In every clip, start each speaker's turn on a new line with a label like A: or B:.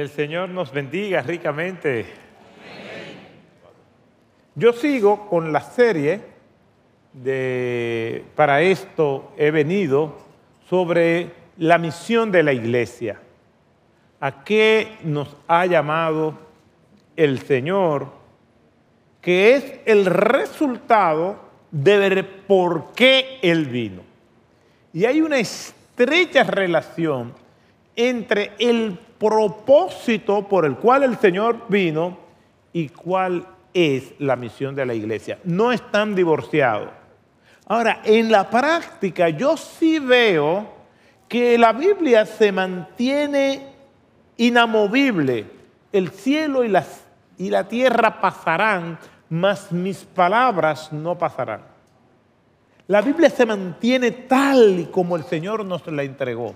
A: El Señor nos bendiga ricamente. Yo sigo con la serie de Para esto he venido sobre la misión de la iglesia. ¿A qué nos ha llamado el Señor? Que es el resultado de ver por qué Él vino. Y hay una estrecha relación entre el propósito por el cual el Señor vino y cuál es la misión de la iglesia. No están divorciados. Ahora, en la práctica yo sí veo que la Biblia se mantiene inamovible. El cielo y, y la tierra pasarán, mas mis palabras no pasarán. La Biblia se mantiene tal y como el Señor nos la entregó.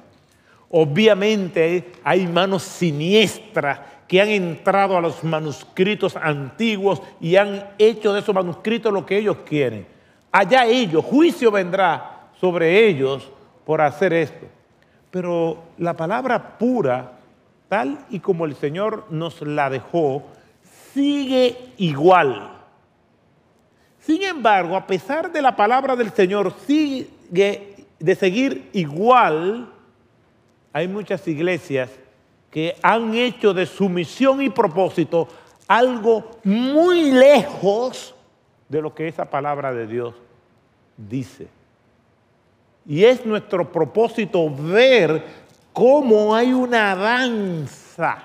A: Obviamente hay manos siniestras que han entrado a los manuscritos antiguos y han hecho de esos manuscritos lo que ellos quieren. Allá ellos, juicio vendrá sobre ellos por hacer esto. Pero la palabra pura, tal y como el Señor nos la dejó, sigue igual. Sin embargo, a pesar de la palabra del Señor sigue, de seguir igual, hay muchas iglesias que han hecho de su misión y propósito algo muy lejos de lo que esa palabra de Dios dice. Y es nuestro propósito ver cómo hay una danza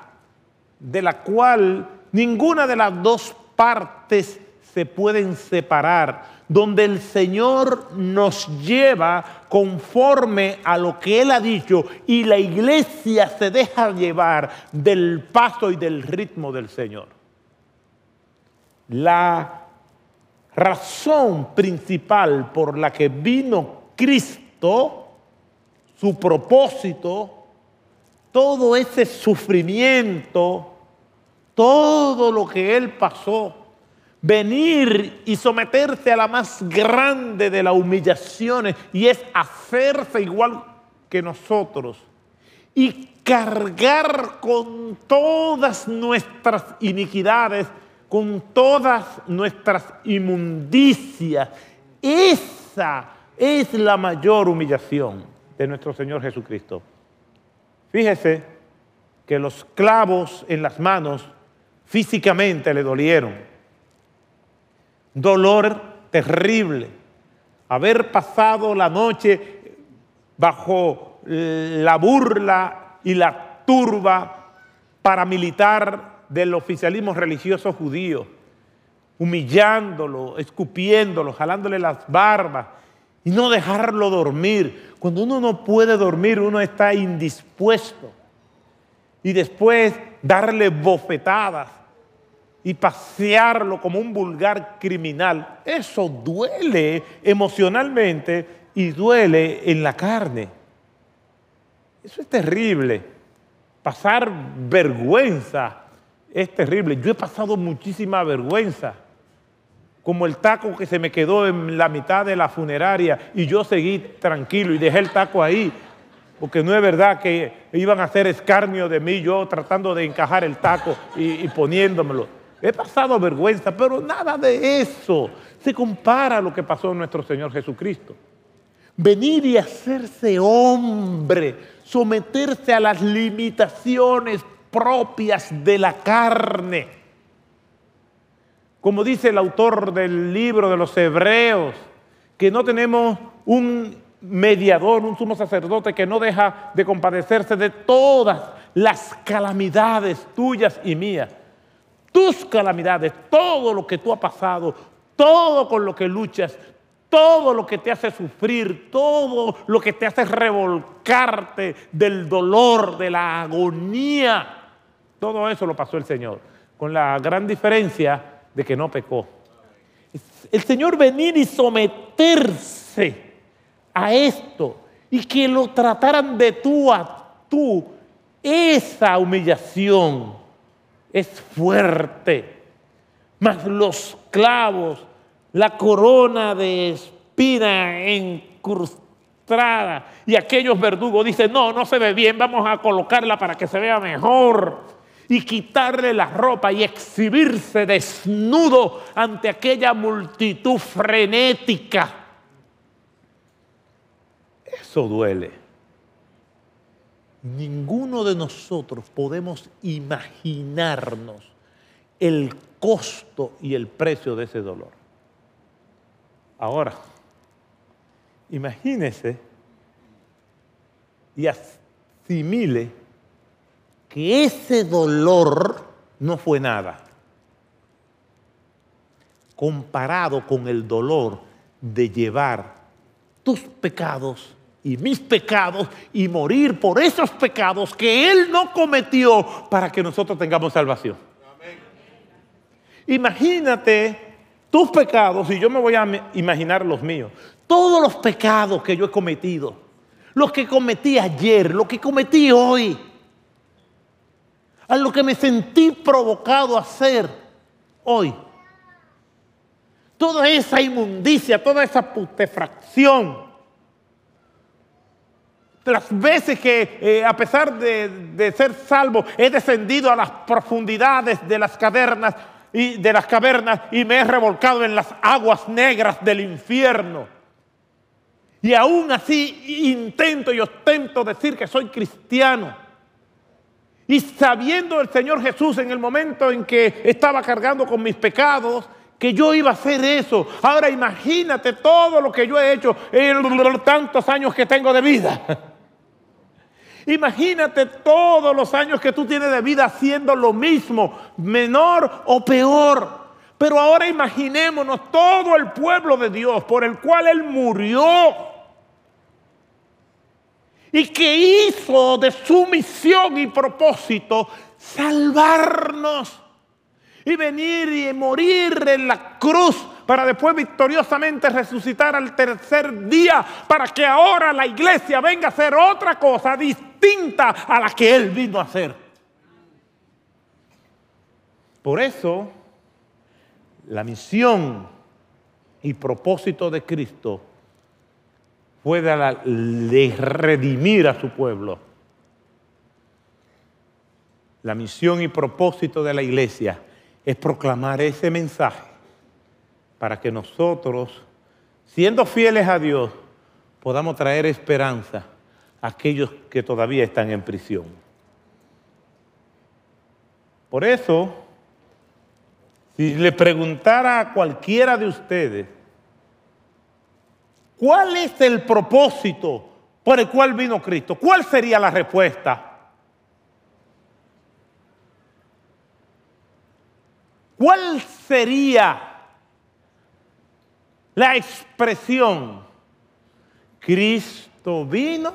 A: de la cual ninguna de las dos partes se pueden separar donde el Señor nos lleva conforme a lo que Él ha dicho y la iglesia se deja llevar del paso y del ritmo del Señor. La razón principal por la que vino Cristo, su propósito, todo ese sufrimiento, todo lo que Él pasó, venir y someterse a la más grande de las humillaciones y es hacerse igual que nosotros y cargar con todas nuestras iniquidades, con todas nuestras inmundicias. Esa es la mayor humillación de nuestro Señor Jesucristo. Fíjese que los clavos en las manos físicamente le dolieron dolor terrible, haber pasado la noche bajo eh, la burla y la turba paramilitar del oficialismo religioso judío, humillándolo, escupiéndolo, jalándole las barbas y no dejarlo dormir. Cuando uno no puede dormir, uno está indispuesto. Y después darle bofetadas y pasearlo como un vulgar criminal, eso duele emocionalmente y duele en la carne. Eso es terrible. Pasar vergüenza es terrible. Yo he pasado muchísima vergüenza como el taco que se me quedó en la mitad de la funeraria y yo seguí tranquilo y dejé el taco ahí, porque no es verdad que iban a hacer escarnio de mí yo tratando de encajar el taco y, y poniéndomelo. He pasado vergüenza, pero nada de eso se compara a lo que pasó en nuestro Señor Jesucristo. Venir y hacerse hombre, someterse a las limitaciones propias de la carne. Como dice el autor del libro de los Hebreos, que no tenemos un mediador, un sumo sacerdote que no deja de compadecerse de todas las calamidades tuyas y mías tus calamidades, todo lo que tú has pasado, todo con lo que luchas, todo lo que te hace sufrir, todo lo que te hace revolcarte del dolor, de la agonía. Todo eso lo pasó el Señor, con la gran diferencia de que no pecó. El Señor venir y someterse a esto y que lo trataran de tú a tú, esa humillación es fuerte, mas los clavos, la corona de espina encrustada y aquellos verdugos dicen, no, no se ve bien, vamos a colocarla para que se vea mejor y quitarle la ropa y exhibirse desnudo ante aquella multitud frenética. Eso duele ninguno de nosotros podemos imaginarnos el costo y el precio de ese dolor. Ahora, imagínese y asimile que ese dolor no fue nada comparado con el dolor de llevar tus pecados y mis pecados y morir por esos pecados que Él no cometió para que nosotros tengamos salvación. Imagínate tus pecados y yo me voy a imaginar los míos. Todos los pecados que yo he cometido, los que cometí ayer, los que cometí hoy, a lo que me sentí provocado a hacer hoy. Toda esa inmundicia, toda esa putefacción las veces que, eh, a pesar de, ser salvo, he descendido a las profundidades de las cavernas y de las cavernas y me he revolcado en las aguas negras del infierno. Y aún así intento y ostento decir que soy cristiano. Y sabiendo el Señor Jesús en el momento en que estaba cargando con mis pecados, que yo iba a hacer eso. Ahora imagínate todo lo que yo he hecho en los tantos años que tengo de vida. Imagínate todos los años que tú tienes de vida haciendo lo mismo, menor o peor. Pero ahora imaginémonos todo el pueblo de Dios por el cual Él murió y que hizo de su misión y propósito salvarnos y venir y morir en la cruz para después victoriosamente resucitar al tercer día, para que ahora la iglesia venga a ser otra cosa distinta a la que Él vino a hacer. Por eso, la misión y propósito de Cristo fue de, de redimir a su pueblo. La misión y propósito de la iglesia es proclamar ese mensaje para que nosotros, siendo fieles a Dios, podamos traer esperanza a aquellos que todavía están en prisión. Por eso, si le preguntara a cualquiera de ustedes, ¿cuál es el propósito por el cual vino Cristo? ¿Cuál sería la respuesta? ¿Cuál sería la expresión, Cristo vino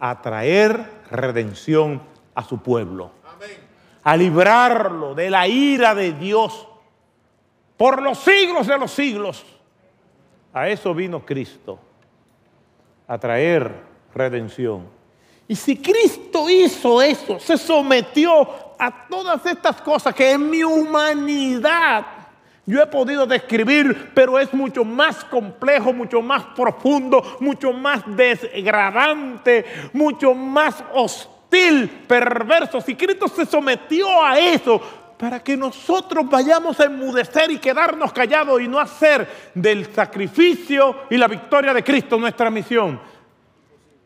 A: a traer redención a su pueblo, a librarlo de la ira de Dios por los siglos de los siglos. A eso vino Cristo, a traer redención. Y si Cristo hizo eso, se sometió a todas estas cosas que en mi humanidad yo he podido describir, pero es mucho más complejo, mucho más profundo, mucho más desgradante, mucho más hostil, perverso. Si Cristo se sometió a eso, para que nosotros vayamos a enmudecer y quedarnos callados y no hacer del sacrificio y la victoria de Cristo nuestra misión.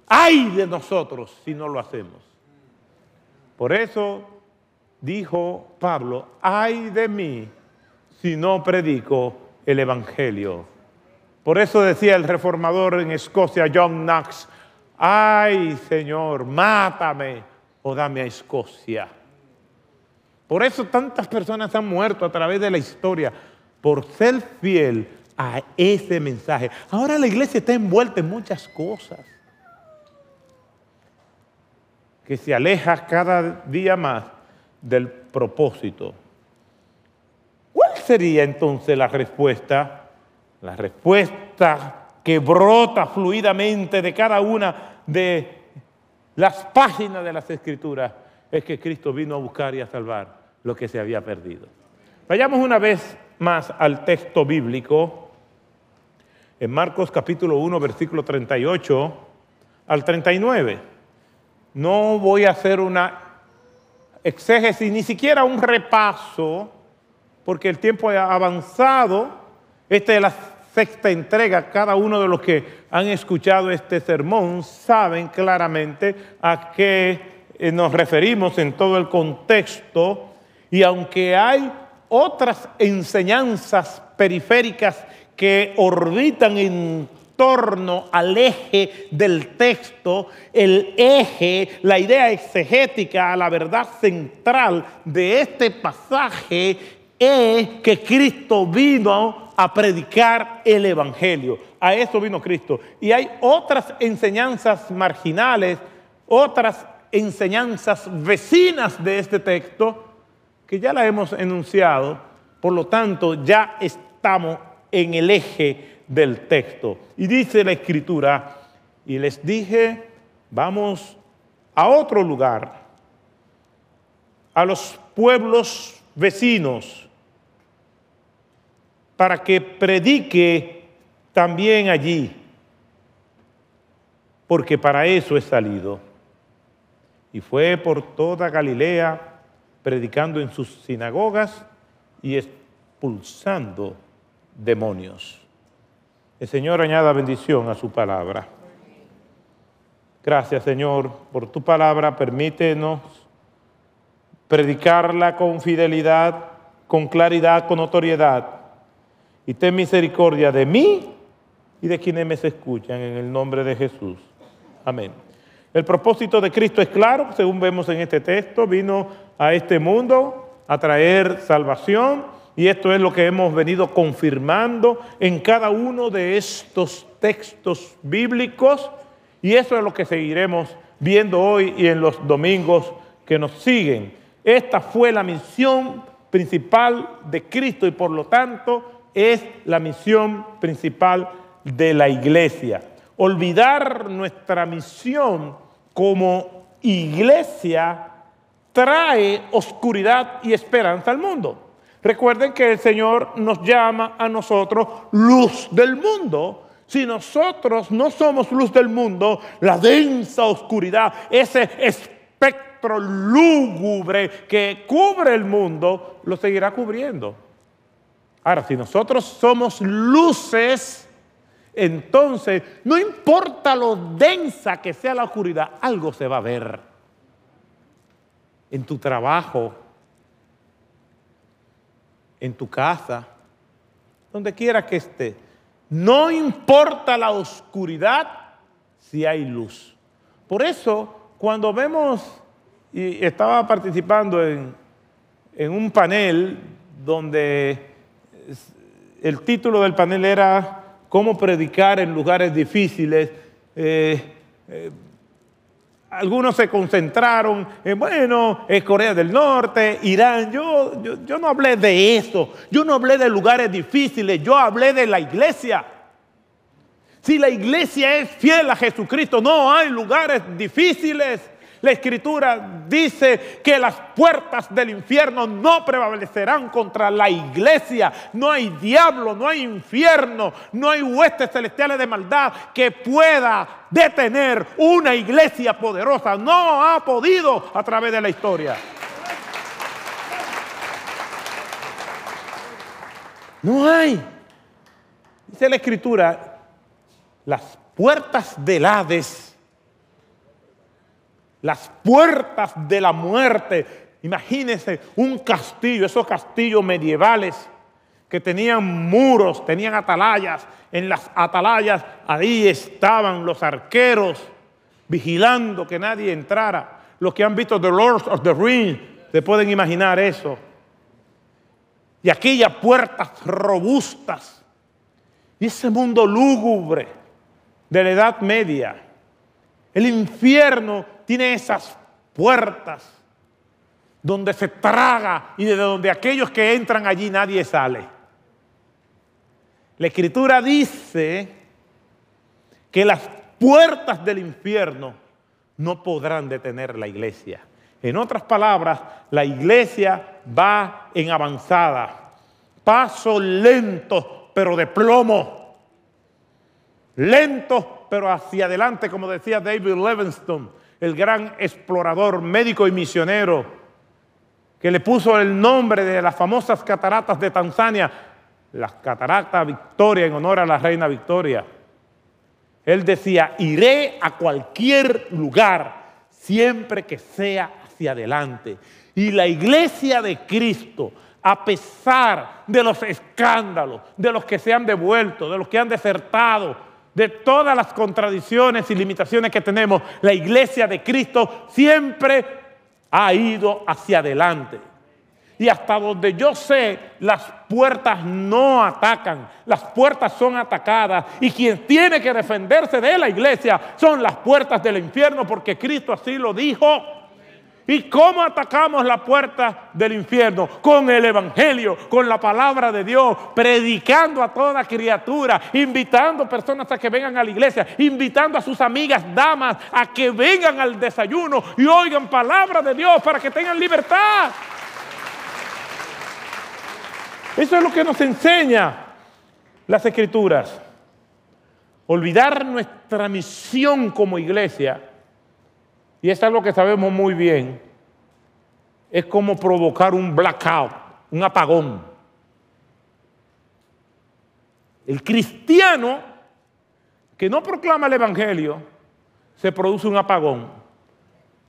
A: Ay de nosotros si no lo hacemos. Por eso dijo Pablo, ay de mí si no predico el Evangelio. Por eso decía el reformador en Escocia, John Knox, ay Señor, mátame o dame a Escocia. Por eso tantas personas han muerto a través de la historia, por ser fiel a ese mensaje. Ahora la iglesia está envuelta en muchas cosas que se aleja cada día más del propósito sería entonces la respuesta? La respuesta que brota fluidamente de cada una de las páginas de las escrituras es que Cristo vino a buscar y a salvar lo que se había perdido. Vayamos una vez más al texto bíblico, en Marcos capítulo 1, versículo 38 al 39. No voy a hacer una exégesis, ni siquiera un repaso porque el tiempo ha avanzado. Esta es la sexta entrega. Cada uno de los que han escuchado este sermón saben claramente a qué eh, nos referimos en todo el contexto. Y aunque hay otras enseñanzas periféricas que orbitan en torno al eje del texto, el eje, la idea exegética, la verdad central de este pasaje es que Cristo vino a predicar el Evangelio. A eso vino Cristo. Y hay otras enseñanzas marginales, otras enseñanzas vecinas de este texto, que ya la hemos enunciado, por lo tanto ya estamos en el eje del texto. Y dice la escritura, y les dije, vamos a otro lugar, a los pueblos vecinos, para que predique también allí, porque para eso he salido. Y fue por toda Galilea, predicando en sus sinagogas y expulsando demonios. El Señor añada bendición a su palabra. Gracias, Señor, por tu palabra. Permítenos predicarla con fidelidad, con claridad, con notoriedad y ten misericordia de mí y de quienes me escuchan en el nombre de Jesús. Amén. El propósito de Cristo es claro, según vemos en este texto, vino a este mundo a traer salvación y esto es lo que hemos venido confirmando en cada uno de estos textos bíblicos y eso es lo que seguiremos viendo hoy y en los domingos que nos siguen. Esta fue la misión principal de Cristo y por lo tanto es la misión principal de la iglesia. Olvidar nuestra misión como iglesia trae oscuridad y esperanza al mundo. Recuerden que el Señor nos llama a nosotros luz del mundo. Si nosotros no somos luz del mundo, la densa oscuridad, ese espectro lúgubre que cubre el mundo, lo seguirá cubriendo. Ahora, si nosotros somos luces, entonces no importa lo densa que sea la oscuridad, algo se va a ver en tu trabajo, en tu casa, donde quiera que esté. No importa la oscuridad si hay luz. Por eso, cuando vemos, y estaba participando en, en un panel donde el título del panel era Cómo predicar en lugares difíciles. Eh, eh, algunos se concentraron en, bueno, es Corea del Norte, Irán. yo, yo no hablé de eso. Yo no hablé de lugares difíciles. Yo hablé de la iglesia. Si la iglesia es fiel a Jesucristo, no hay lugares difíciles. La escritura dice que las puertas del infierno no prevalecerán contra la iglesia. No hay diablo, no hay infierno, no hay huestes celestiales de maldad que pueda detener una iglesia poderosa. No ha podido a través de la historia. No hay. Dice la escritura, las puertas del Hades las puertas de la muerte. Imagínense un castillo, esos castillos medievales que tenían muros, tenían atalayas. En las atalayas ahí estaban los arqueros vigilando que nadie entrara. Los que han visto The Lord of the Rings se pueden imaginar eso. Y aquellas puertas robustas. Y ese mundo lúgubre de la Edad Media. El infierno tiene esas puertas donde se traga y de donde aquellos que entran allí nadie sale. La escritura dice que las puertas del infierno no podrán detener la iglesia. En otras palabras, la iglesia va en avanzada, paso lento pero de plomo, lento pero hacia adelante, como decía David Livingstone, el gran explorador, médico y misionero, que le puso el nombre de las famosas cataratas de Tanzania, las cataratas Victoria en honor a la reina Victoria. Él decía, iré a cualquier lugar siempre que sea hacia adelante. Y la iglesia de Cristo, a pesar de los escándalos, de los que se han devuelto, de los que han desertado, de todas las contradicciones y limitaciones que tenemos, la iglesia de Cristo siempre ha ido hacia adelante. Y hasta donde yo sé, las puertas no atacan, las puertas son atacadas. Y quien tiene que defenderse de la iglesia son las puertas del infierno, porque Cristo así lo dijo. ¿Y cómo atacamos la puerta del infierno? Con el Evangelio, con la palabra de Dios, predicando a toda criatura, invitando personas a que vengan a la iglesia, invitando a sus amigas, damas, a que vengan al desayuno y oigan palabra de Dios para que tengan libertad. Eso es lo que nos enseña las escrituras. Olvidar nuestra misión como iglesia y es lo que sabemos muy bien, es como provocar un blackout, un apagón. El cristiano que no proclama el Evangelio, se produce un apagón.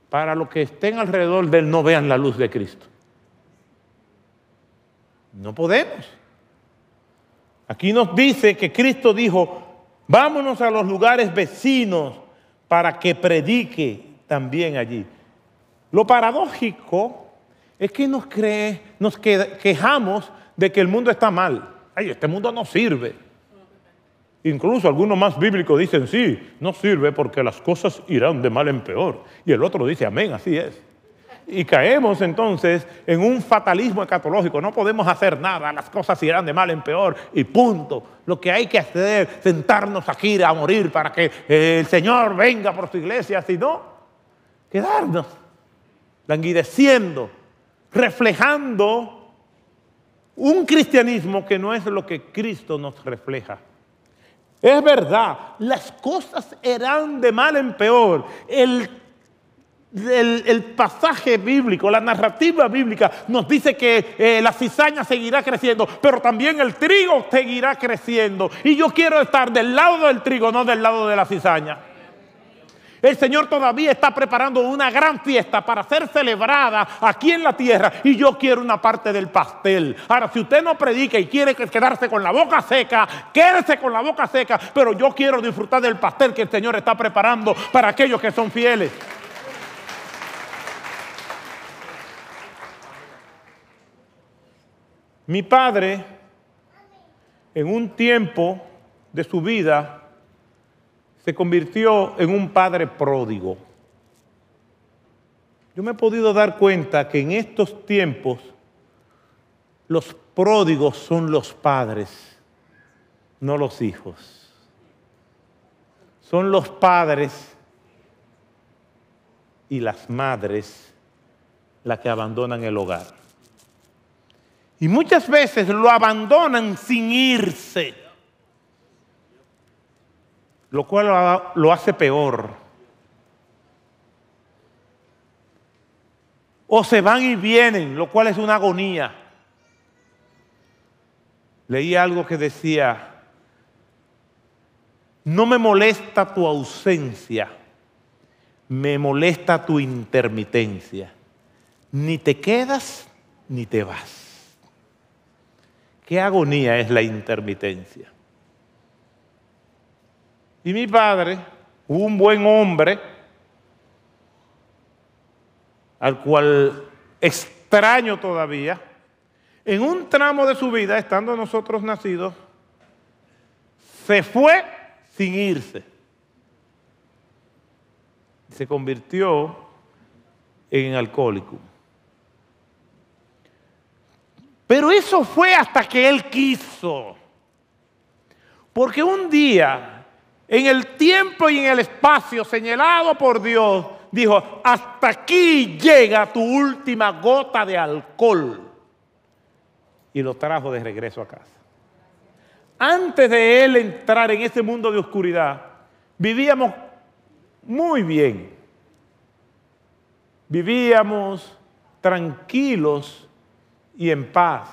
A: Para los que estén alrededor de él no vean la luz de Cristo. No podemos. Aquí nos dice que Cristo dijo, vámonos a los lugares vecinos para que predique también allí. Lo paradójico es que nos, cree, nos quejamos de que el mundo está mal. Ay, este mundo no sirve. Incluso algunos más bíblicos dicen, sí, no sirve porque las cosas irán de mal en peor. Y el otro dice, amén, así es. Y caemos entonces en un fatalismo ecatológico, No podemos hacer nada, las cosas irán de mal en peor y punto. Lo que hay que hacer es sentarnos aquí a morir para que el Señor venga por su iglesia. Si no, quedarnos languideciendo, reflejando un cristianismo que no es lo que Cristo nos refleja. Es verdad, las cosas eran de mal en peor. El, el, pasaje bíblico, la narrativa bíblica nos dice que eh, la cizaña seguirá creciendo, pero también el trigo seguirá creciendo. Y yo quiero estar del lado del trigo, no del lado de la cizaña. El Señor todavía está preparando una gran fiesta para ser celebrada aquí en la tierra y yo quiero una parte del pastel. Ahora, si usted no predica y quiere quedarse con la boca seca, quédese con la boca seca, pero yo quiero disfrutar del pastel que el Señor está preparando para aquellos que son fieles. Mi padre, en un tiempo de su vida, se convirtió en un padre pródigo. Yo me he podido dar cuenta que en estos tiempos los pródigos son los padres, no los hijos. Son los padres y las madres las que abandonan el hogar. Y muchas veces lo abandonan sin irse lo cual lo hace peor. O se van y vienen, lo cual es una agonía. Leí algo que decía, no me molesta tu ausencia, me molesta tu intermitencia. Ni te quedas ni te vas. Qué agonía es la intermitencia. Y mi padre, un buen hombre, al cual extraño todavía, en un tramo de su vida, estando nosotros nacidos, se fue sin irse. Se convirtió en alcohólico. Pero eso fue hasta que él quiso. Porque un día en el tiempo y en el espacio señalado por Dios, dijo, hasta aquí llega tu última gota de alcohol. Y lo trajo de regreso a casa. Antes de él entrar en ese mundo de oscuridad, vivíamos muy bien. Vivíamos tranquilos y en paz,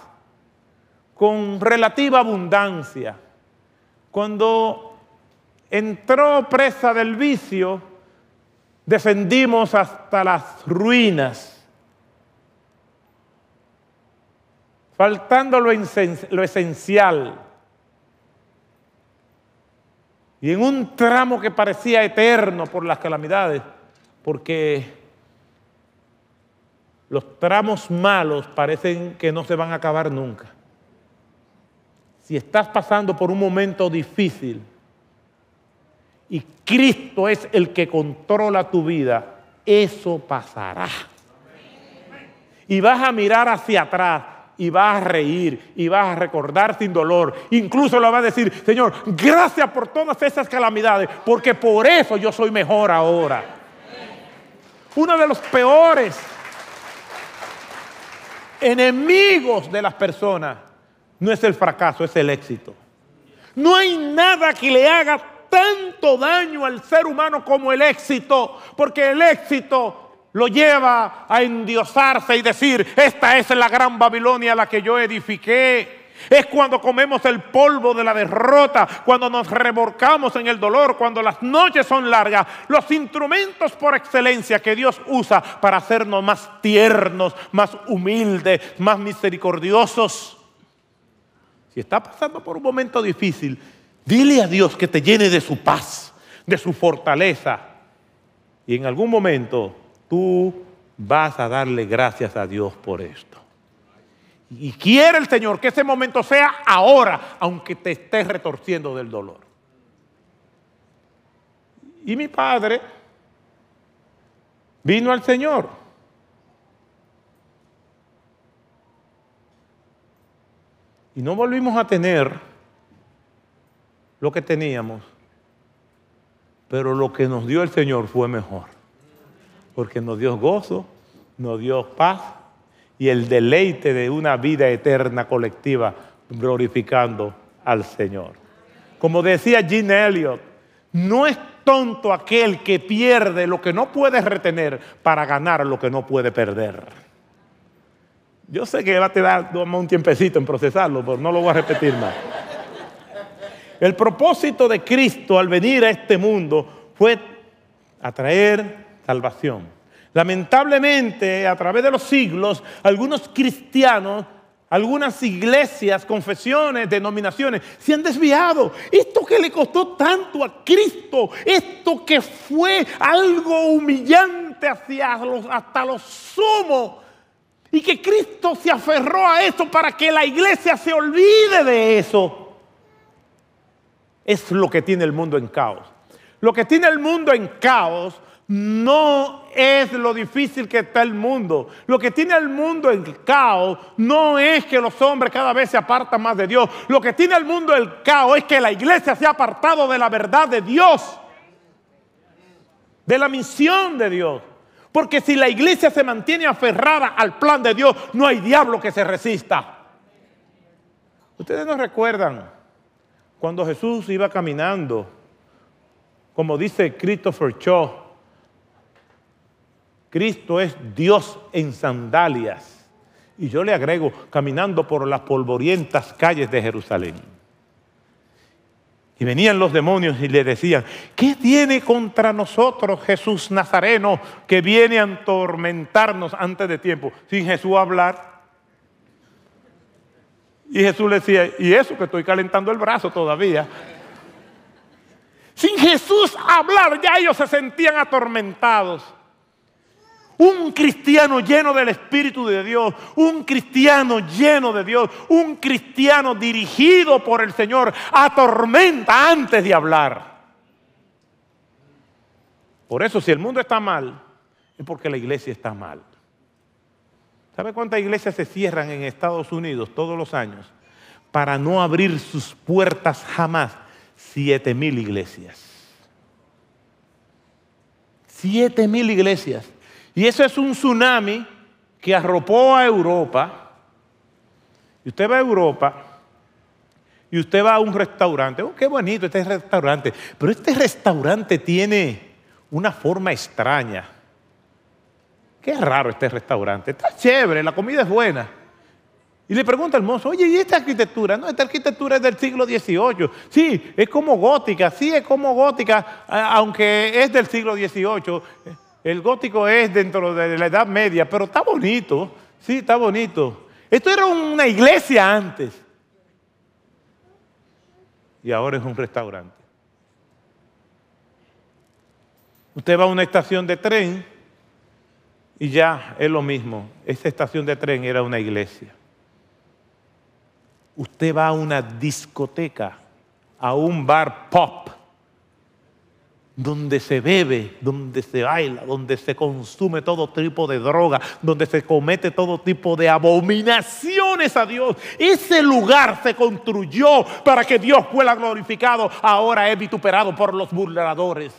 A: con relativa abundancia. Cuando entró presa del vicio, descendimos hasta las ruinas. faltando lo, lo, esencial. Y en un tramo que parecía eterno por las calamidades, porque los tramos malos parecen que no se van a acabar nunca. Si estás pasando por un momento difícil, y Cristo es el que controla tu vida, eso pasará. Y vas a mirar hacia atrás y vas a reír y vas a recordar sin dolor. Incluso lo vas a decir, Señor, gracias por todas esas calamidades, porque por eso yo soy mejor ahora. Uno de los peores enemigos de las personas no es el fracaso, es el éxito. No hay nada que le haga tanto daño al ser humano como el éxito, porque el éxito lo lleva a endiosarse y decir, esta es la gran Babilonia la que yo edifiqué. Es cuando comemos el polvo de la derrota, cuando nos reborcamos en el dolor, cuando las noches son largas. Los instrumentos por excelencia que Dios usa para hacernos más tiernos, más humildes, más misericordiosos. Si está pasando por un momento difícil, Dile a Dios que te llene de su paz, de su fortaleza. Y en algún momento tú vas a darle gracias a Dios por esto. Y quiere el Señor que ese momento sea ahora, aunque te estés retorciendo del dolor. Y mi padre vino al Señor. Y no volvimos a tener lo que teníamos, pero lo que nos dio el Señor fue mejor, porque nos dio gozo, nos dio paz y el deleite de una vida eterna colectiva, glorificando al Señor. Como decía Gene Elliot, no es tonto aquel que pierde lo que no puede retener para ganar lo que no puede perder. Yo sé que va a te dar un tiempecito en procesarlo, pero no lo voy a repetir más. El propósito de Cristo al venir a este mundo fue atraer salvación. Lamentablemente, a través de los siglos, algunos cristianos algunas iglesias, confesiones, denominaciones se han desviado. Esto que le costó tanto a Cristo, esto que fue algo humillante hacia los, hasta los sumo, y que Cristo se aferró a eso para que la iglesia se olvide de eso es lo que tiene el mundo en caos. Lo que tiene el mundo en caos no es lo difícil que está el mundo. Lo que tiene el mundo en caos no es que los hombres cada vez se apartan más de Dios. Lo que tiene el mundo en caos es que la iglesia se ha apartado de la verdad de Dios, de la misión de Dios. Porque si la iglesia se mantiene aferrada al plan de Dios, no hay diablo que se resista. Ustedes no recuerdan cuando Jesús iba caminando, como dice Christopher Shaw, Cristo es Dios en sandalias. Y yo le agrego, caminando por las polvorientas calles de Jerusalén. Y venían los demonios y le decían, ¿qué tiene contra nosotros Jesús Nazareno que viene a atormentarnos antes de tiempo? Sin Jesús hablar. Y Jesús le decía, y eso que estoy calentando el brazo todavía. Sin Jesús hablar, ya ellos se sentían atormentados. Un cristiano lleno del Espíritu de Dios, un cristiano lleno de Dios, un cristiano dirigido por el Señor, atormenta antes de hablar. Por eso si el mundo está mal, es porque la iglesia está mal. ¿Sabe cuántas iglesias se cierran en Estados Unidos todos los años para no abrir sus puertas jamás? Siete mil iglesias. Siete mil iglesias. Y eso es un tsunami que arropó a Europa. Y usted va a Europa y usted va a un restaurante. Oh, qué bonito este restaurante. Pero este restaurante tiene una forma extraña qué raro este restaurante, está chévere, la comida es buena. Y le pregunta al mozo, oye, ¿y esta arquitectura? No, esta arquitectura es del siglo XVIII. Sí, es como gótica, sí, es como gótica, aunque es del siglo XVIII. El gótico es dentro de la Edad Media, pero está bonito, sí, está bonito. Esto era una iglesia antes. Y ahora es un restaurante. Usted va a una estación de tren y ya es lo mismo. esa estación de tren era una iglesia. Usted va a una discoteca, a un bar pop, donde se bebe, donde se baila, donde se consume todo tipo de droga, donde se comete todo tipo de abominaciones a Dios. Ese lugar se construyó para que Dios fuera glorificado. Ahora es vituperado por los burladores.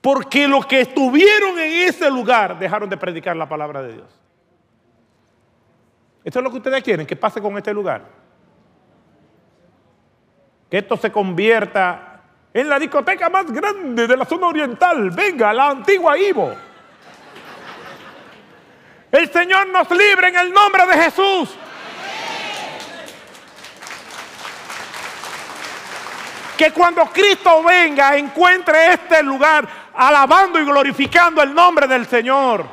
A: Porque los que estuvieron en ese lugar dejaron de predicar la palabra de Dios. Esto es lo que ustedes quieren que pase con este lugar. Que esto se convierta en la discoteca más grande de la zona oriental. Venga, la antigua Ivo. El Señor nos libre en el nombre de Jesús. que cuando Cristo venga encuentre este lugar alabando y glorificando el nombre del Señor.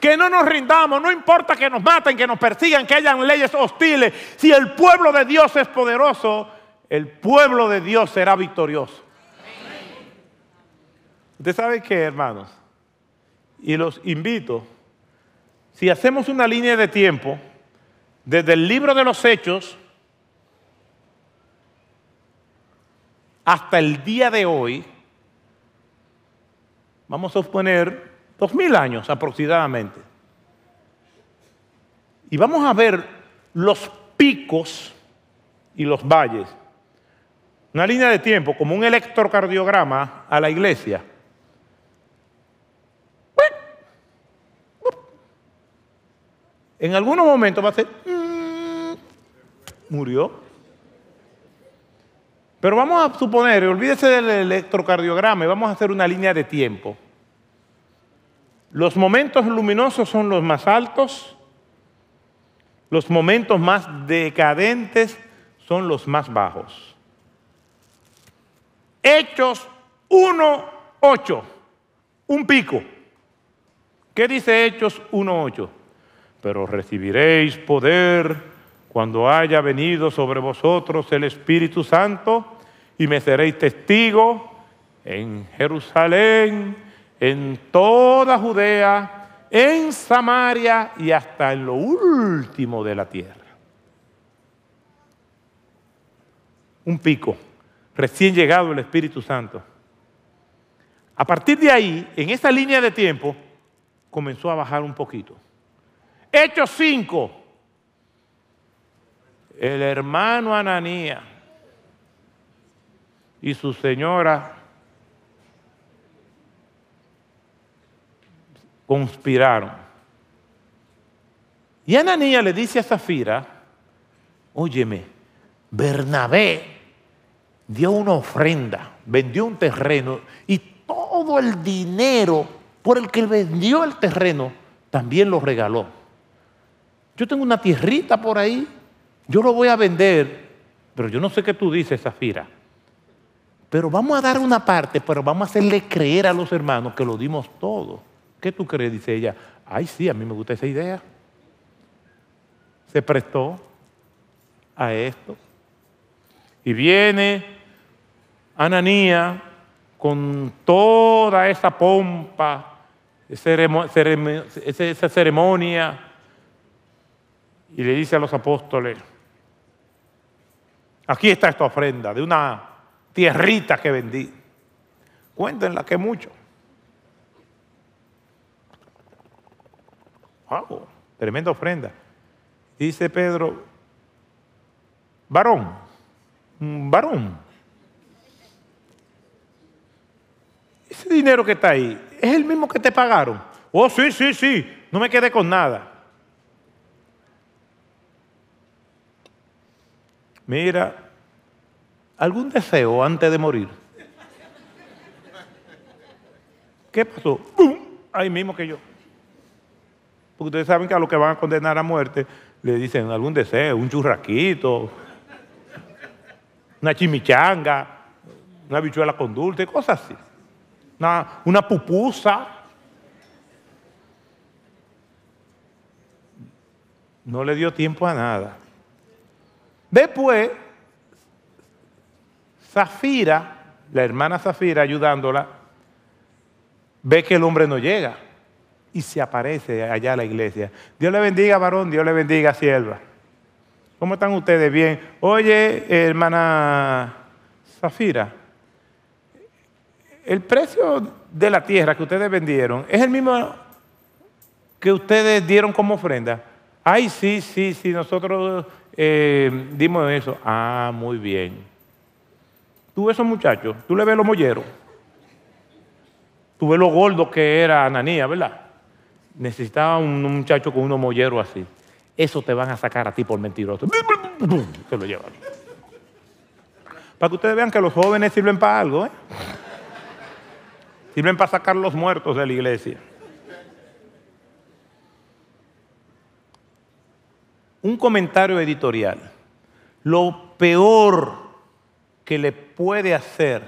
A: Que no nos rindamos, no importa que nos maten, que nos persigan, que hayan leyes hostiles. Si el pueblo de Dios es poderoso, el pueblo de Dios será victorioso. Usted sabe que, hermanos, y los invito, si hacemos una línea de tiempo, desde el libro de los hechos hasta el día de hoy, vamos a suponer, 2000 años aproximadamente. Y vamos a ver los picos y los valles. Una línea de tiempo, como un electrocardiograma a la iglesia. En algunos momentos va a ser, mm, murió. Pero vamos a suponer, olvídese del electrocardiograma y vamos a hacer una línea de tiempo. Los momentos luminosos son los más altos, los momentos más decadentes son los más bajos. Hechos 1.8, un pico. ¿Qué dice Hechos 1.8? Pero recibiréis poder cuando haya venido sobre vosotros el Espíritu Santo, y me seréis testigo en Jerusalén, en toda Judea, en Samaria y hasta en lo último de la tierra. Un pico, recién llegado el Espíritu Santo. A partir de ahí, en esa línea de tiempo, comenzó a bajar un poquito. Hechos 5, el hermano Ananía y su señora conspiraron. Y Ananía le dice a Zafira, óyeme, Bernabé dio una ofrenda, vendió un terreno y todo el dinero por el que vendió el terreno también lo regaló. Yo tengo una tierrita por ahí yo lo voy a vender, pero yo no sé qué tú dices, Zafira. Pero vamos a dar una parte, pero vamos a hacerle creer a los hermanos que lo dimos todo. ¿Qué tú crees? Dice ella. Ay, sí, a mí me gusta esa idea. Se prestó a esto. Y viene Ananía con toda esa pompa, esa ceremonia, y le dice a los apóstoles, Aquí está esta ofrenda de una tierrita que vendí. Cuéntenla que mucho. Wow, tremenda ofrenda. Dice Pedro, varón, varón. Ese dinero que está ahí, ¿es el mismo que te pagaron? Oh, sí, sí, sí, no me quedé con nada. Mira, ¿algún deseo antes de morir? ¿Qué pasó? Ahí mismo que yo. Porque ustedes saben que a los que van a condenar a muerte le dicen algún deseo, un churraquito, una chimichanga, una bichuela con dulce, cosas así. una pupusa. No le dio tiempo a nada. Después, Zafira, la hermana Zafira ayudándola, ve que el hombre no llega y se aparece allá a la iglesia. Dios le bendiga, varón, Dios le bendiga, sierva. ¿Cómo están ustedes? Bien. Oye, hermana Zafira, el precio de la tierra que ustedes vendieron es el mismo que ustedes dieron como ofrenda. Ay, sí, sí, sí, nosotros eh, dimos eso. Ah, muy bien. Tú ves a esos muchachos, tú le ves los molleros. Tú ves lo gordo que era Ananía, ¿verdad? Necesitaba un, muchacho con unos molleros así. Eso te van a sacar a ti por mentiroso. Se lo llevan. Para que ustedes vean que los jóvenes sirven para algo, ¿eh? Sirven para sacar los muertos de la iglesia. un comentario editorial. Lo peor que le puede hacer,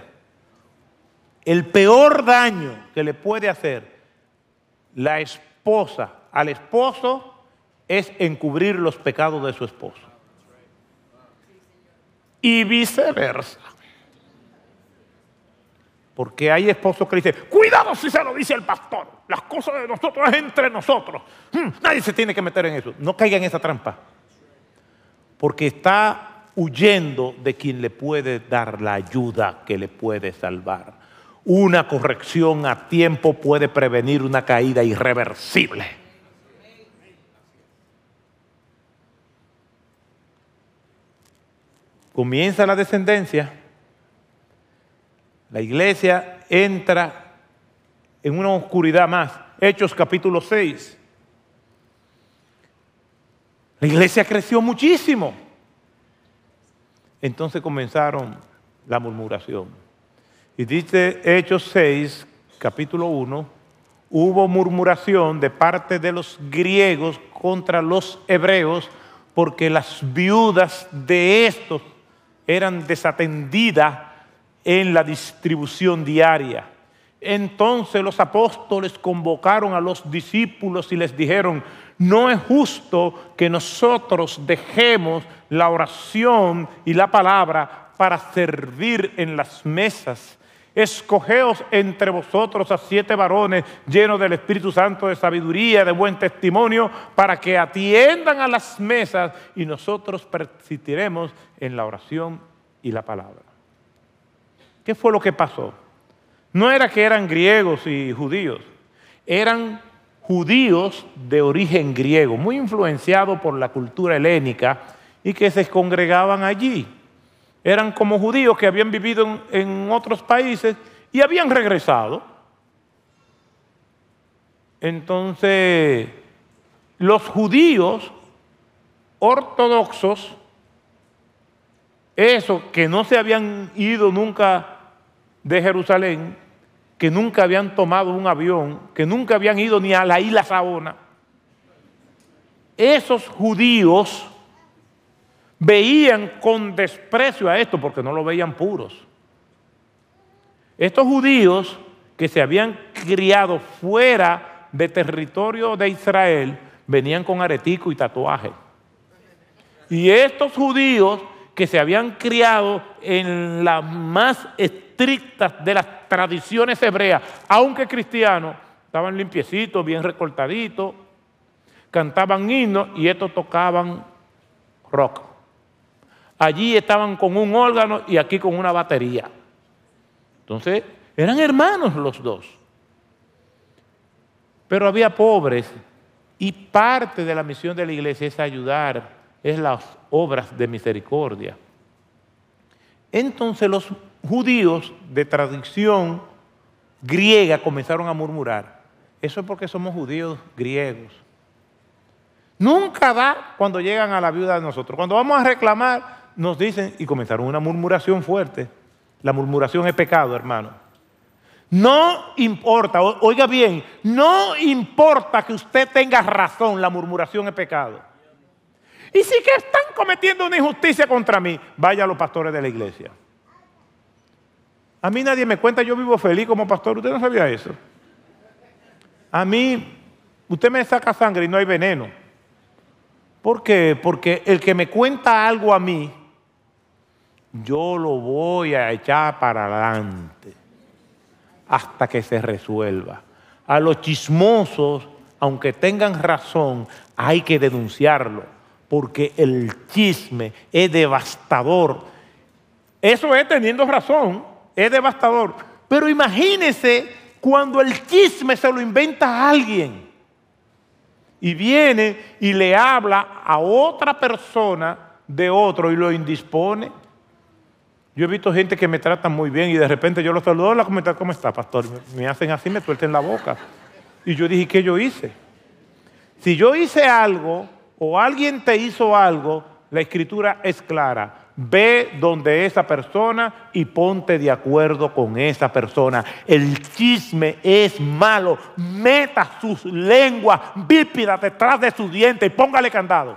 A: el peor daño que le puede hacer la esposa al esposo es encubrir los pecados de su esposo. Y viceversa. Porque hay esposos que dicen, cuidado si se lo dice el pastor, las cosas de nosotros es entre nosotros. Hmm, nadie se tiene que meter en eso. No caiga en esa trampa. Porque está huyendo de quien le puede dar la ayuda que le puede salvar. Una corrección a tiempo puede prevenir una caída irreversible. Comienza la descendencia la iglesia entra en una oscuridad más. Hechos capítulo 6. La iglesia creció muchísimo. Entonces comenzaron la murmuración. Y dice Hechos 6, capítulo 1, hubo murmuración de parte de los griegos contra los hebreos porque las viudas de estos eran desatendidas en la distribución diaria. Entonces los apóstoles convocaron a los discípulos y les dijeron, no es justo que nosotros dejemos la oración y la palabra para servir en las mesas. Escogeos entre vosotros a siete varones llenos del Espíritu Santo, de sabiduría, de buen testimonio, para que atiendan a las mesas y nosotros persistiremos en la oración y la palabra. ¿Qué fue lo que pasó? No era que eran griegos y judíos, eran judíos de origen griego, muy influenciados por la cultura helénica y que se congregaban allí. Eran como judíos que habían vivido en, otros países y habían regresado. Entonces, los judíos ortodoxos eso que no se habían ido nunca de Jerusalén, que nunca habían tomado un avión, que nunca habían ido ni a la isla Saona. Esos judíos veían con desprecio a esto porque no lo veían puros. Estos judíos que se habían criado fuera de territorio de Israel venían con aretico y tatuaje. Y estos judíos que se habían criado en las más estrictas de las tradiciones hebreas, aunque cristianos, estaban limpiecitos, bien recortaditos, cantaban himnos y estos tocaban rock. Allí estaban con un órgano y aquí con una batería. Entonces, eran hermanos los dos. Pero había pobres y parte de la misión de la iglesia es ayudar es las obras de misericordia. Entonces los judíos de tradición griega comenzaron a murmurar. Eso es porque somos judíos griegos. Nunca va cuando llegan a la viuda de nosotros. Cuando vamos a reclamar, nos dicen, y comenzaron una murmuración fuerte. La murmuración es pecado, hermano. No importa, oiga bien, no importa que usted tenga razón, la murmuración es pecado. Y si que están cometiendo una injusticia contra mí. Vaya a los pastores de la iglesia. A mí nadie me cuenta, yo vivo feliz como pastor. Usted no sabía eso. A mí, usted me saca sangre y no hay veneno. ¿Por qué? Porque el que me cuenta algo a mí, yo lo voy a echar para adelante hasta que se resuelva. A los chismosos, aunque tengan razón, hay que denunciarlo porque el chisme es devastador. Eso es teniendo razón, es devastador. Pero imagínese cuando el chisme se lo inventa a alguien y viene y le habla a otra persona de otro y lo indispone. Yo he visto gente que me trata muy bien y de repente yo lo saludo, y la comunidad ¿Cómo está, pastor? Me hacen así, me tuelten la boca. Y yo dije, ¿qué yo hice? Si yo hice algo o alguien te hizo algo, la escritura es clara. Ve donde esa persona y ponte de acuerdo con esa persona. El chisme es malo. Meta sus lenguas vípidas detrás de sus dientes y póngale candado.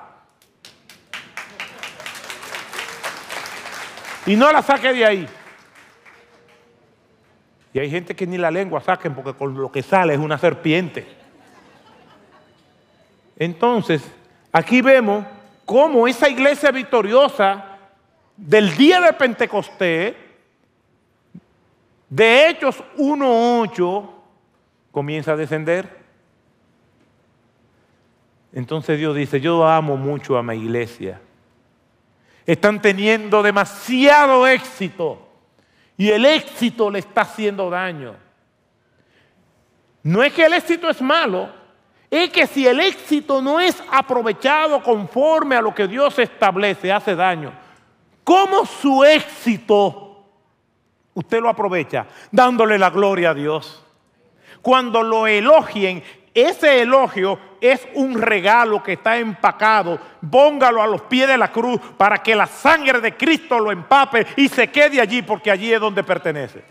A: Y no la saque de ahí. Y hay gente que ni la lengua saquen porque con lo que sale es una serpiente. Entonces, Aquí vemos cómo esa iglesia victoriosa del día de Pentecostés, de Hechos 1.8, comienza a descender. Entonces Dios dice, yo amo mucho a mi iglesia. Están teniendo demasiado éxito y el éxito le está haciendo daño. No es que el éxito es malo, es que si el éxito no es aprovechado conforme a lo que Dios establece, hace daño. ¿Cómo su éxito usted lo aprovecha? Dándole la gloria a Dios. Cuando lo elogien, ese elogio es un regalo que está empacado. Póngalo a los pies de la cruz para que la sangre de Cristo lo empape y se quede allí porque allí es donde pertenece.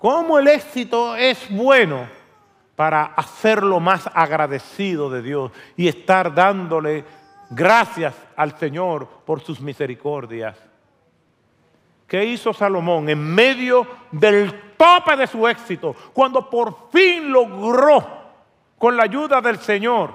A: cómo el éxito es bueno para hacerlo más agradecido de Dios y estar dándole gracias al Señor por sus misericordias. ¿Qué hizo Salomón en medio del tope de su éxito? Cuando por fin logró, con la ayuda del Señor,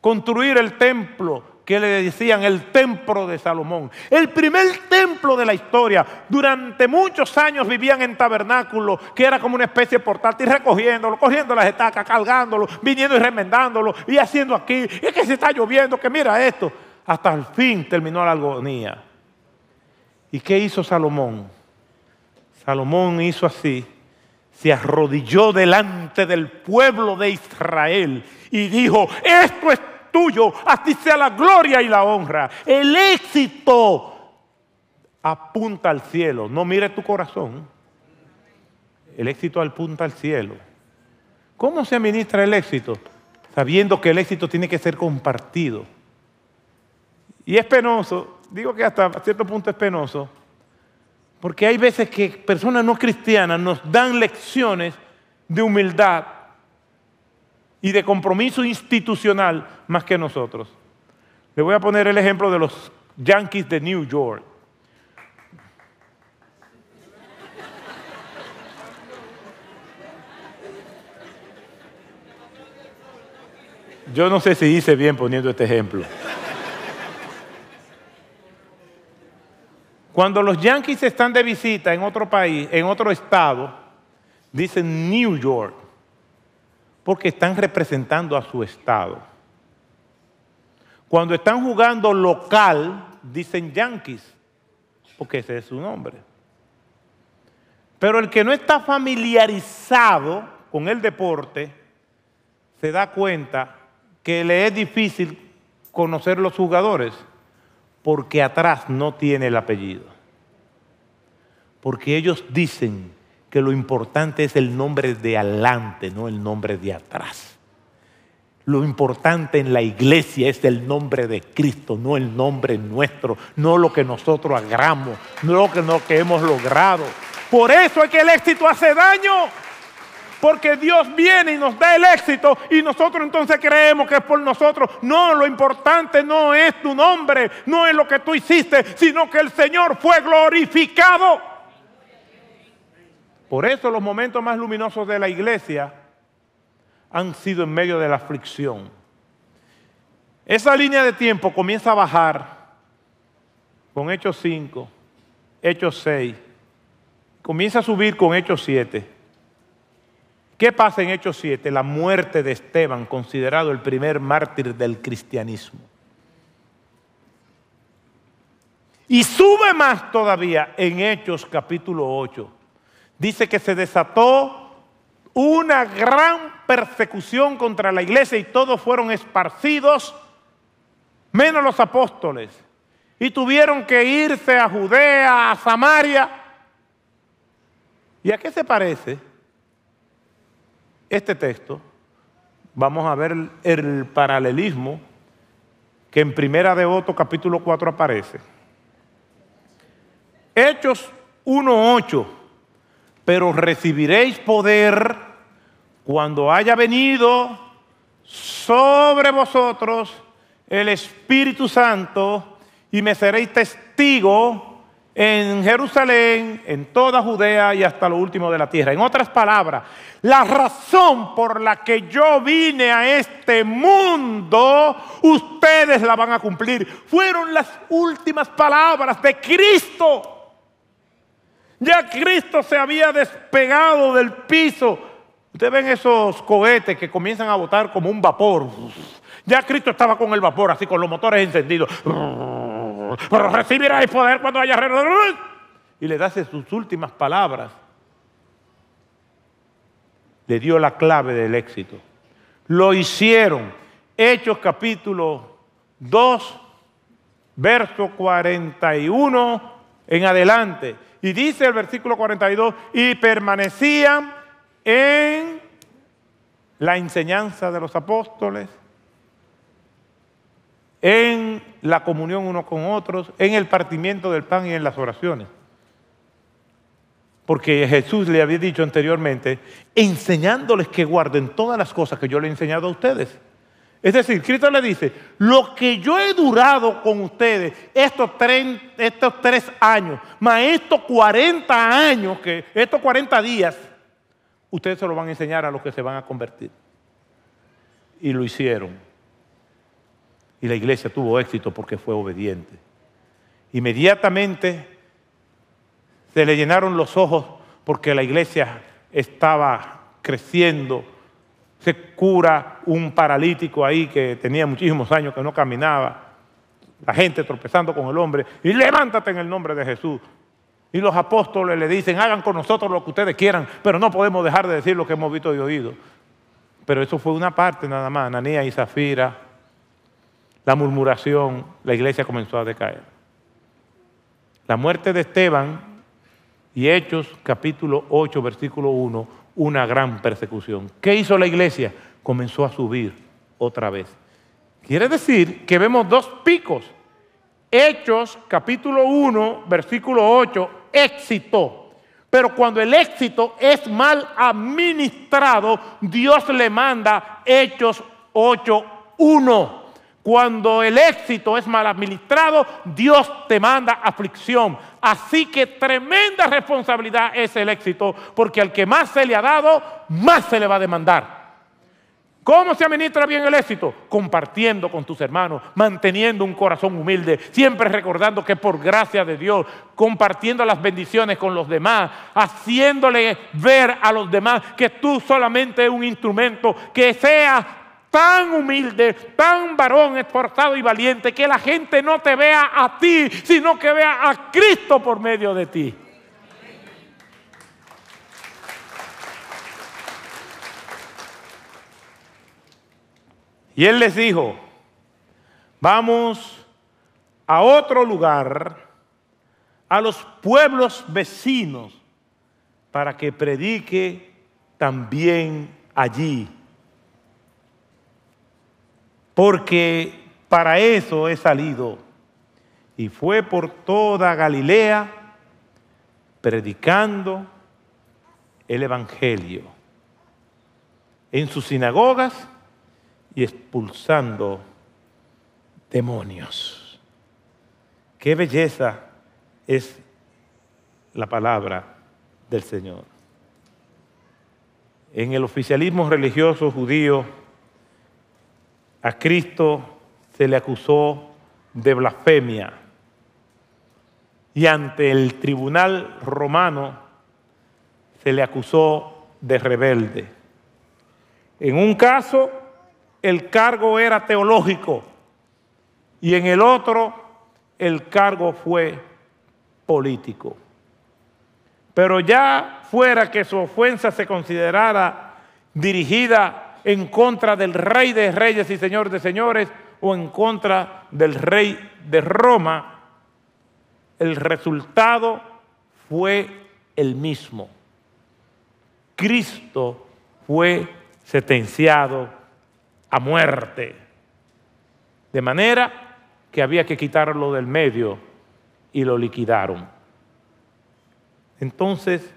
A: construir el templo, que le decían el templo de Salomón. El primer templo de la historia. Durante muchos años vivían en tabernáculo, que era como una especie de portátil, recogiéndolo, cogiendo las estacas, cargándolo, viniendo y remendándolo, y haciendo aquí, es que se está lloviendo, que mira esto. Hasta el fin terminó la agonía. ¿Y qué hizo Salomón? Salomón hizo así, se arrodilló delante del pueblo de Israel y dijo, esto es tuyo, a ti sea la gloria y la honra. El éxito apunta al cielo, no mire tu corazón. El éxito apunta al cielo. ¿Cómo se administra el éxito? Sabiendo que el éxito tiene que ser compartido. Y es penoso, digo que hasta cierto punto es penoso, porque hay veces que personas no cristianas nos dan lecciones de humildad y de compromiso institucional más que nosotros. Le voy a poner el ejemplo de los Yankees de New York. Yo no sé si hice bien poniendo este ejemplo. Cuando los Yankees están de visita en otro país, en otro estado, dicen New York porque están representando a su estado. Cuando están jugando local, dicen Yankees, porque ese es su nombre. Pero el que no está familiarizado con el deporte, se da cuenta que le es difícil conocer los jugadores, porque atrás no tiene el apellido. Porque ellos dicen lo importante es el nombre de adelante, no el nombre de atrás. Lo importante en la iglesia es el nombre de Cristo, no el nombre nuestro, no lo que nosotros agramos, no lo que, que hemos logrado. Por eso es que el éxito hace daño, porque Dios viene y nos da el éxito y nosotros entonces creemos que es por nosotros. No, lo importante no es tu nombre, no es lo que tú hiciste, sino que el Señor fue glorificado. Por eso los momentos más luminosos de la iglesia han sido en medio de la aflicción. Esa línea de tiempo comienza a bajar con Hechos 5, Hechos 6, comienza a subir con Hechos 7. ¿Qué pasa en Hechos 7? La muerte de Esteban, considerado el primer mártir del cristianismo. Y sube más todavía en Hechos capítulo 8, dice que se desató una gran persecución contra la iglesia y todos fueron esparcidos, menos los apóstoles. Y tuvieron que irse a Judea, a Samaria. ¿Y a qué se parece este texto? Vamos a ver el paralelismo que en Primera de capítulo 4 aparece. Hechos 1.8 pero recibiréis poder cuando haya venido sobre vosotros el Espíritu Santo y me seréis testigo en Jerusalén, en toda Judea y hasta lo último de la tierra. En otras palabras, la razón por la que yo vine a este mundo, ustedes la van a cumplir. Fueron las últimas palabras de Cristo. Ya Cristo se había despegado del piso. Ustedes ven esos cohetes que comienzan a botar como un vapor. Ya Cristo estaba con el vapor, así con los motores encendidos. Pero el poder cuando haya Y le hace sus últimas palabras. Le dio la clave del éxito. Lo hicieron. Hechos capítulo 2, verso 41 en adelante. Y dice el versículo 42, y permanecían en la enseñanza de los apóstoles, en la comunión unos con otros, en el partimiento del pan y en las oraciones. Porque Jesús le había dicho anteriormente, enseñándoles que guarden todas las cosas que yo le he enseñado a ustedes. Es decir, Cristo le dice, lo que yo he durado con ustedes estos, tres, años, más estos 40 años, que, estos 40 días, ustedes se lo van a enseñar a los que se van a convertir. Y lo hicieron. Y la iglesia tuvo éxito porque fue obediente. Inmediatamente se le llenaron los ojos porque la iglesia estaba creciendo se cura un paralítico ahí que tenía muchísimos años que no caminaba, la gente tropezando con el hombre, y levántate en el nombre de Jesús. Y los apóstoles le dicen, hagan con nosotros lo que ustedes quieran, pero no podemos dejar de decir lo que hemos visto y oído. Pero eso fue una parte nada más, Ananía y Zafira, la murmuración, la iglesia comenzó a decaer. La muerte de Esteban y Hechos capítulo 8, versículo 1, una gran persecución. ¿Qué hizo la iglesia? Comenzó a subir otra vez. Quiere decir que vemos dos picos. Hechos capítulo 1, versículo 8, éxito. Pero cuando el éxito es mal administrado, Dios le manda Hechos 8, 1. Cuando el éxito es mal administrado, Dios te manda aflicción. Así que tremenda responsabilidad es el éxito, porque al que más se le ha dado, más se le va a demandar. ¿Cómo se administra bien el éxito? Compartiendo con tus hermanos, manteniendo un corazón humilde, siempre recordando que por gracia de Dios, compartiendo las bendiciones con los demás, haciéndole ver a los demás que tú solamente es un instrumento, que sea tan humilde, tan varón esforzado y valiente, que la gente no te vea a ti, sino que vea a Cristo por medio de ti. Y él les dijo, vamos a otro lugar, a los pueblos vecinos, para que predique también allí porque para eso he salido. Y fue por toda Galilea predicando el Evangelio en sus sinagogas y expulsando demonios. Qué belleza es la palabra del Señor. En el oficialismo religioso judío, a Cristo se le acusó de blasfemia. Y ante el tribunal romano se le acusó de rebelde. En un caso el cargo era teológico y en el otro el cargo fue político. Pero ya fuera que su ofensa se considerara dirigida en contra del rey de reyes y señor de señores o en contra del rey de Roma, el resultado fue el mismo. Cristo fue sentenciado a muerte. De manera que había que quitarlo del medio y lo liquidaron. Entonces,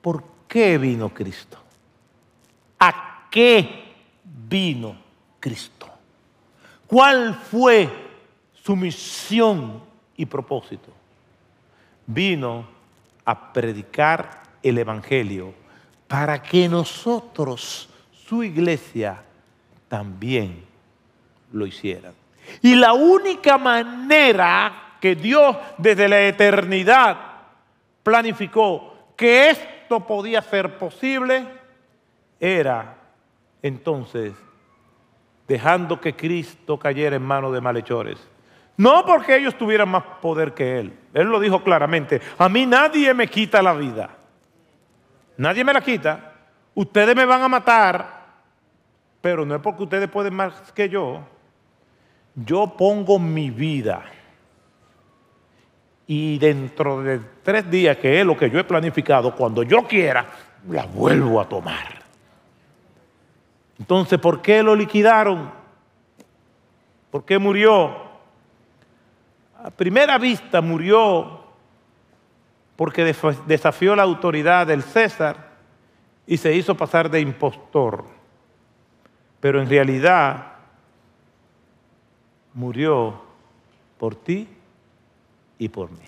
A: ¿por qué vino Cristo? ¿A qué vino Cristo? ¿Cuál fue su misión y propósito? Vino a predicar el Evangelio para que nosotros, su iglesia, también lo hicieran. Y la única manera que Dios desde la eternidad planificó que esto podía ser posible era entonces dejando que Cristo cayera en manos de malhechores. No porque ellos tuvieran más poder que Él. Él lo dijo claramente. A mí nadie me quita la vida. Nadie me la quita. Ustedes me van a matar, pero no es porque ustedes pueden más que yo. Yo pongo mi vida. Y dentro de tres días, que es lo que yo he planificado, cuando yo quiera, la vuelvo a tomar. Entonces, ¿por qué lo liquidaron? ¿Por qué murió? A primera vista murió porque desafió la autoridad del César y se hizo pasar de impostor. Pero en realidad murió por ti y por mí.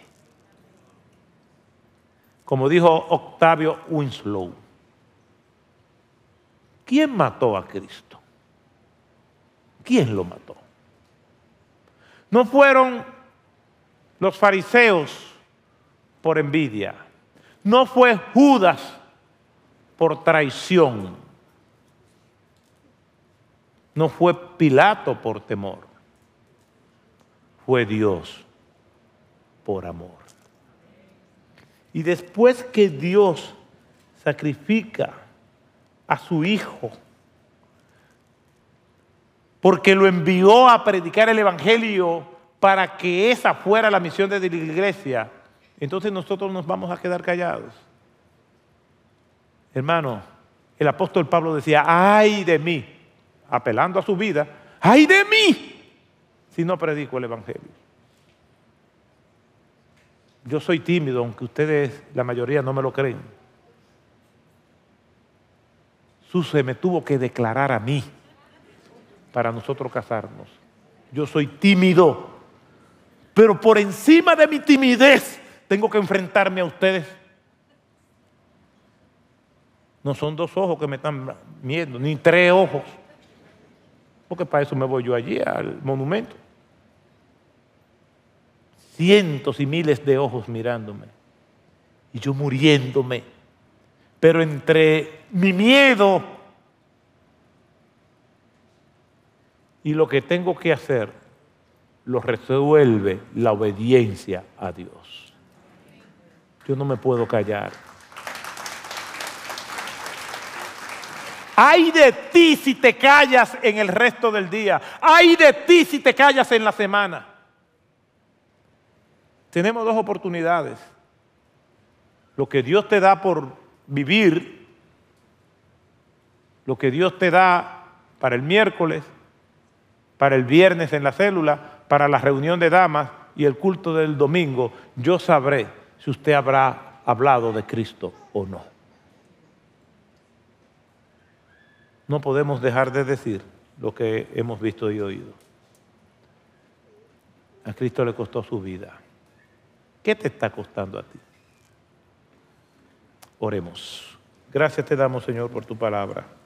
A: Como dijo Octavio Winslow, ¿Quién mató a Cristo? ¿Quién lo mató? No fueron los fariseos por envidia. No fue Judas por traición. No fue Pilato por temor. Fue Dios por amor. Y después que Dios sacrifica a su Hijo, porque lo envió a predicar el Evangelio para que esa fuera la misión de la iglesia, entonces nosotros nos vamos a quedar callados. Hermano, el apóstol Pablo decía, ay de mí, apelando a su vida, ay de mí, si no predico el Evangelio. Yo soy tímido, aunque ustedes, la mayoría, no me lo creen se me tuvo que declarar a mí para nosotros casarnos. Yo soy tímido, pero por encima de mi timidez tengo que enfrentarme a ustedes. No son dos ojos que me están viendo, ni tres ojos. Porque para eso me voy yo allí, al monumento. Cientos y miles de ojos mirándome. Y yo muriéndome pero entre mi miedo y lo que tengo que hacer, lo resuelve la obediencia a Dios. Yo no me puedo callar. Ay de ti si te callas en el resto del día. Ay de ti si te callas en la semana. Tenemos dos oportunidades. Lo que Dios te da por vivir lo que Dios te da para el miércoles, para el viernes en la célula, para la reunión de damas y el culto del domingo, yo sabré si usted habrá hablado de Cristo o no. No podemos dejar de decir lo que hemos visto y oído. A Cristo le costó su vida. ¿Qué te está costando a ti? Oremos. Gracias te damos, Señor, por tu palabra.